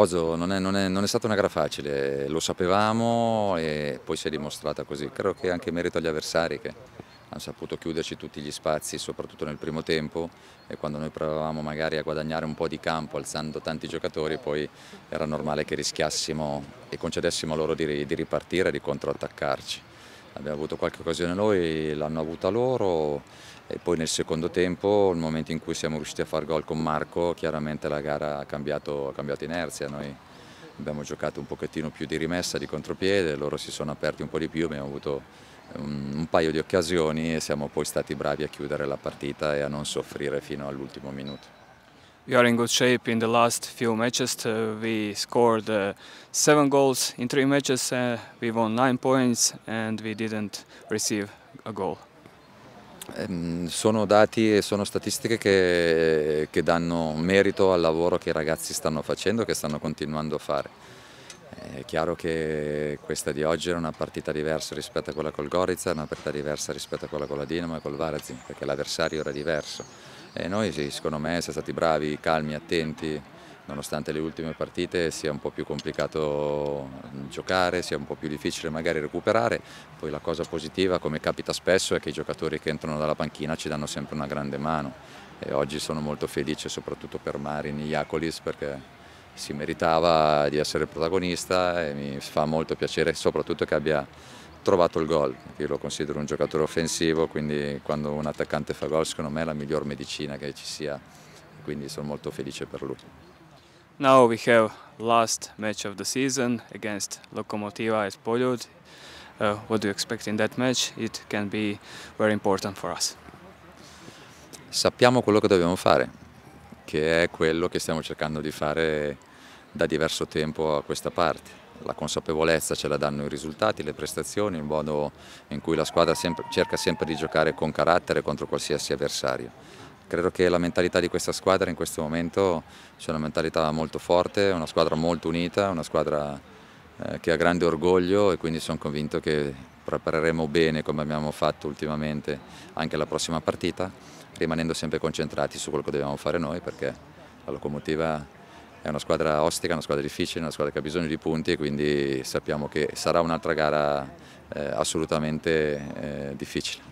Bozo non è, non, è, non è, stata una gara facile, lo sapevamo e poi si è dimostrata così. Credo che anche in merito agli avversari che hanno saputo chiuderci tutti gli spazi, soprattutto nel primo tempo e quando noi provavamo magari a guadagnare un po' di campo alzando tanti giocatori, poi era normale che rischiassimo e concedessimo loro di, di ripartire e di controattaccarci. Abbiamo avuto qualche occasione noi, l'hanno avuta loro e poi nel secondo tempo, nel momento in cui siamo riusciti a far gol con Marco, chiaramente la gara ha cambiato, ha cambiato inerzia. Noi abbiamo giocato un pochettino più di rimessa, di contropiede, loro si sono aperti un po' di più, abbiamo avuto un, un paio di occasioni e siamo poi stati bravi a chiudere la partita e a non soffrire fino all'ultimo minuto we are in good shape in the last few matches. Uh, we scored uh, seven goals in three matches. Uh, we won nine points and we didn't receive a goal. Ehm, sono dati e sono statistiche che, che danno merito al lavoro che i ragazzi stanno facendo e che stanno continuando a fare. Eh, è chiaro che questa di oggi era una partita diversa rispetto a quella col Gorizia, una partita diversa rispetto a quella con la Dinamo e col Varazin, perché l'avversario era diverso e noi secondo me siamo stati bravi, calmi, attenti, nonostante le ultime partite sia un po' più complicato mm, giocare, sia un po' più difficile magari recuperare, poi la cosa positiva come capita spesso è che i giocatori che entrano dalla panchina ci danno sempre una grande mano e oggi sono molto felice soprattutto per Marin Iacolis perché si meritava di essere protagonista e mi fa molto piacere soprattutto che abbia trovato il gol. Io lo considero un giocatore offensivo, quindi quando un attaccante fa gol secondo me è la miglior medicina che ci sia, quindi sono molto felice per lui. Now we have last match of the season against Lokomotiva as Poljud. Uh, what do you expect in that match? It can be very important for us. Sappiamo quello che dobbiamo fare, che è quello che stiamo cercando di fare da diverso tempo a questa parte la consapevolezza ce la danno i risultati, le prestazioni, il modo in cui la squadra sempre, cerca sempre di giocare con carattere contro qualsiasi avversario. Credo che la mentalità di questa squadra in questo momento sia una mentalità molto forte, una squadra molto unita, una squadra eh, che ha grande orgoglio e quindi sono convinto che prepareremo bene come abbiamo fatto ultimamente anche la prossima partita, rimanendo sempre concentrati su quello che dobbiamo fare noi perché la locomotiva è una squadra ostica, una squadra difficile, una squadra che ha bisogno di punti e quindi sappiamo che sarà un'altra gara eh, assolutamente eh, difficile.